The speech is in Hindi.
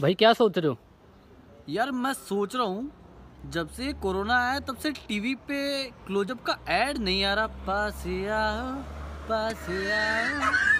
भाई क्या सोच रहे हो यार मैं सोच रहा हूँ जब से कोरोना आया तब से टीवी पे क्लोजअप का एड नहीं आ रहा पास आओ पास आओ